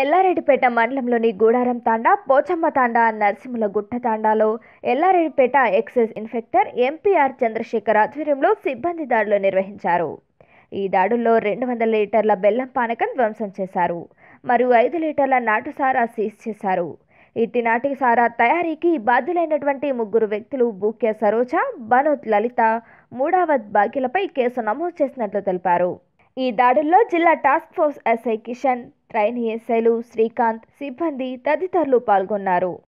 ఎల్లారెడ్డిపేట మండలంలోని గూడారం తాండా పోచమ్మ తాండా నరసింహుల గుట్ట తాండాలో Yellareddypet excise inspector MPR Chandrashekar ఆధ్వర్యంలో సిబ్బంది దాడులు నిర్వహించారు ఈ దాడుల్లో రెండు వందల లీటర్ల బెల్లం పానకం ధ్వంసం చేశారు మరియు ఐదు లీటర్ల నాటు సారా సీజ్ చేశారు ఇట్టి నాటి సారా తయారీకి బాధ్యులైనటువంటి ముగ్గురు వ్యక్తులు బూక్య సరోజ బనోత్ లలిత మూడావత్ బాకీలపై కేసు నమోదు చేసినట్లు తెలిపారు ఈ దాడుల్లో జిల్లా task force SI Kishan trainee ఎస్ఐలు శ్రీకాంత్ సిబ్బంది తదితరులు పాల్గొన్నారు